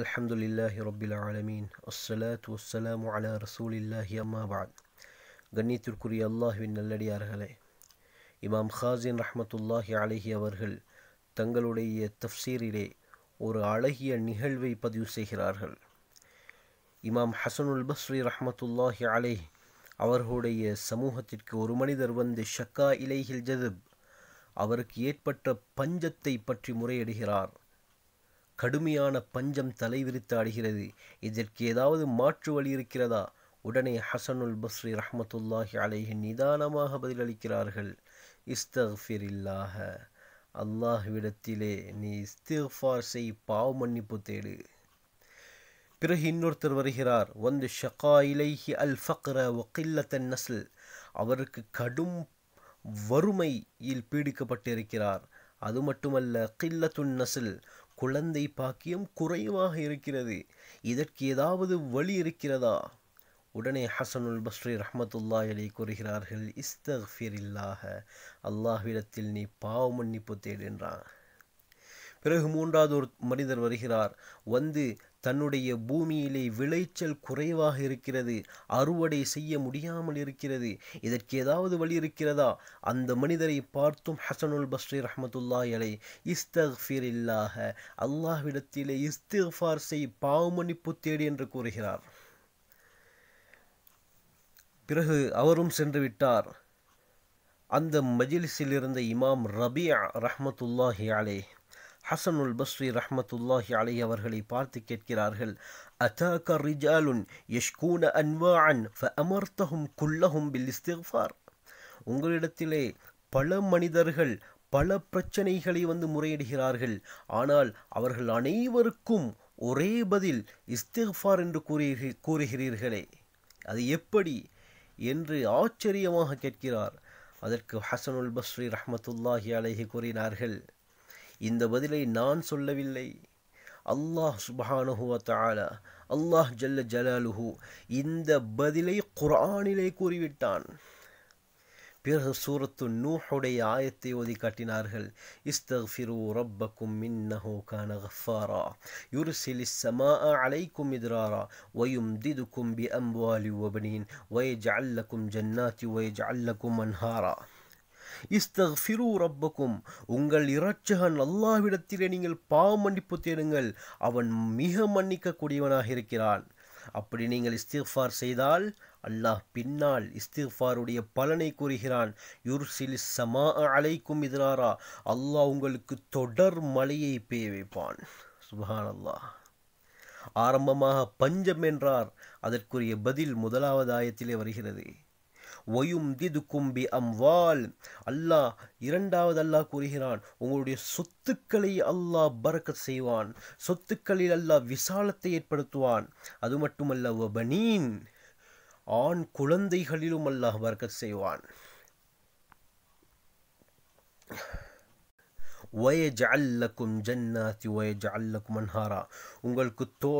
الحمد لله رب العالمين والصلاة والسلام على رسول الله أما بعد கண்ணியத்திற்குரிய அல்லாஹுவின் நல்லடியார்களே இமாம் ஹாசின் ரஹமத்துல்லாஹி அலஹி அவர்கள் தங்களுடைய தஃப்சீரிலே ஒரு அழகிய நிகழ்வை பதிவு செய்கிறார்கள் இமாம் ஹசனுல் பஸ்ரி ரஹமத்துல்லாஹி அலை அவர்களுடைய சமூகத்திற்கு ஒரு மனிதர் வந்து ஷக்கா இலைஹில் ஜதுப் அவருக்கு ஏற்பட்ட பஞ்சத்தை பற்றி முறையிடுகிறார் கடுமையான பஞ்சம் தலைவிரித்து ஆடுகிறது இதற்கு ஏதாவது மாற்று வழி இருக்கிறதா உடனே ஹசனுல் பஸ்ரி ரஹமத்துல்லாஹி அலைஹி நிதானமாக பதிலளிக்கிறார்கள் அல்லாஹ் அல்லாஹ்விடத்திலே நீ இஸ்திஃபார் செய் பாவ் மன்னிப்பு தேடு பிறகு இன்னொருத்தர் வருகிறார் வந்து ஷகா இலைஹி அல் ஃபக்ர ஒக்கில்லத்தன் நஸ்ல் அவருக்கு கடும் வறுமையில் பீடிக்கப்பட்டிருக்கிறார் அது மட்டுமல்ல கில்லத்துன் நசில் குழந்தை பாக்கியம் குறைவாக இருக்கிறது இதற்கு ஏதாவது வழி இருக்கிறதா உடனே ஹசனுல் பஸ்ரீ ரஹமத்துல்லா அலி கூறுகிறார்கள் இஸ்தஃபிரில்லாக அல்லாஹ்விடத்தில் நீ பாவ மன்னிப்பு தேடுகின்றான் பிறகு மூன்றாவது ஒரு மனிதர் வருகிறார் வந்து தன்னுடைய பூமியிலே விளைச்சல் குறைவாக இருக்கிறது அறுவடை செய்ய முடியாமல் இருக்கிறது இதற்கு ஏதாவது வழி இருக்கிறதா அந்த மனிதரை பார்த்தும் ஹசனுல் பஸ்ரி ரஹமத்துல்லா அலை இஸ்தஃபீர் இல்லாக அல்லாஹ்விடத்திலே இஸ்திஃபார் செய் பாவமணிப்பு தேடி என்று கூறுகிறார் பிறகு அவரும் சென்று விட்டார் அந்த மஜிலிஸில் இருந்த இமாம் ரபி ரஹமத்துல்லாஹி அலே ஹசனுல் பஸ்ரி ரஹமத்துல்லாஹி அலி அவர்களை பார்த்து கேட்கிறார்கள் அத்தாக்க ரிஜாலுன் யஷ்கூன அன்வான் அமர்த்தஹும் குல்லஹும் பில் இஸ்திஃபார் உங்களிடத்திலே பல மனிதர்கள் பல பிரச்சனைகளை வந்து முறையிடுகிறார்கள் ஆனால் அவர்கள் அனைவருக்கும் ஒரே பதில் இஸ்திஃபார் என்று கூறுகிறீ கூறுகிறீர்களே அது எப்படி என்று ஆச்சரியமாக கேட்கிறார் அதற்கு ஹசனுல் பஸ்ரி ரஹமத்துல்லாஹி அலேஹி கூறினார்கள் இந்த பதிலை நான் சொல்லவில்லை அல்லாஹ் சுபஹானுஹுவ தாலா அல்லாஹ் ஜல்ல ஜலாலுஹு இந்த பதிலை குரானிலே கூறிவிட்டான் பிறகு சூரத்து நூஹுடைய ஆயத்தை ஓதி காட்டினார்கள் இஸ்தஃபிரு ரப்பக்கும் மின்னஹோ கான கஃபாரா யுர்சிலி சமா அலைக்கும் இதிராரா வயும் திதுக்கும் பி அம்வாலி ஒபனீன் வயஜ் அல்லக்கும் ஜன்னாத்தி வயஜ் அல்லக்கும் அன்ஹாரா இஸ்தஃபிரு ரப்பக்கும் உங்கள் இரட்சகன் அல்லாவிடத்திலே நீங்கள் பா மன்னிப்பு தேடுங்கள் அவன் மிக மன்னிக்கக்கூடியவனாக இருக்கிறான் அப்படி நீங்கள் இஸ்திஃபார் செய்தால் அல்லாஹ் பின்னால் இஸ்திஃபாருடைய பலனை கூறுகிறான் யுர்சில் சமா அலைக்கும் எதிராரா அல்லாஹ் உங்களுக்கு தொடர் மலையை பெய்ய வைப்பான் சுபான் அல்லாஹ் ஆரம்பமாக பஞ்சம் என்றார் அதற்குரிய பதில் முதலாவது ஆயத்திலே வருகிறது ஒயும் திது கும்பி அம்வால் அல்லாஹ் இரண்டாவது அல்லாஹ் கூறுகிறான் உங்களுடைய சொத்துக்களை அல்லாஹ் பறக்க செய்வான் சொத்துக்களில் அல்லாஹ் விசாலத்தை ஏற்படுத்துவான் அது மட்டுமல்ல வபனீன் ஆண் குழந்தைகளிலும் அல்லாஹ் பறக்க செய்வான் ويجعل لكم جنات ويجعل لكم أنهارا உங்களுக்கு தோ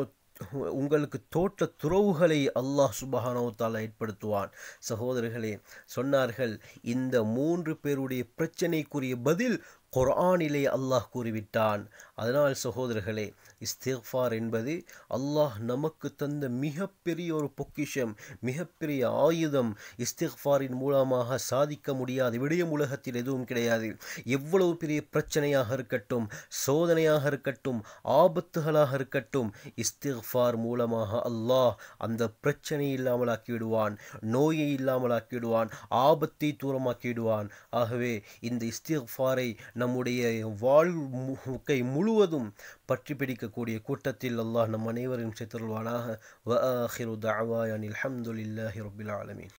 உங்களுக்கு தோற்ற துறவுகளை அல்லாஹ் சுபஹானவத்தால் ஏற்படுத்துவான் சகோதரர்களே சொன்னார்கள் இந்த மூன்று பேருடைய பிரச்சனைக்குரிய பதில் குர்ஆனிலே அல்லாஹ் கூறிவிட்டான் அதனால் சகோதரர்களே இஸ்திஃபார் என்பது அல்லாஹ் நமக்கு தந்த மிகப்பெரிய ஒரு பொக்கிஷம் மிகப்பெரிய ஆயுதம் இஸ்திஃபாரின் மூலமாக சாதிக்க முடியாது விடயம் உலகத்தில் எதுவும் கிடையாது எவ்வளவு பெரிய பிரச்சனையாக இருக்கட்டும் சோதனையாக இருக்கட்டும் ஆபத்துகளாக இருக்கட்டும் இஸ்திஃபார் மூலமாக அல்லாஹ் அந்த பிரச்சனையை இல்லாமல் ஆக்கிவிடுவான் நோயை இல்லாமல் ஆக்கிவிடுவான் ஆபத்தை தூரமாக்கிவிடுவான் ஆகவே இந்த இஸ்திஃபாரை நம்முடைய வாழ்க்கை முழுவதும் பற்றி பிடிக்கக்கூடிய கூட்டத்தில் அல்லாஹ் நம் அனைவரும் சேர்த்துள்வானாக வஹிரு ஆஹிரு தாவாயான் அலமதுல்லாஹி ரபில் ஆலமீன்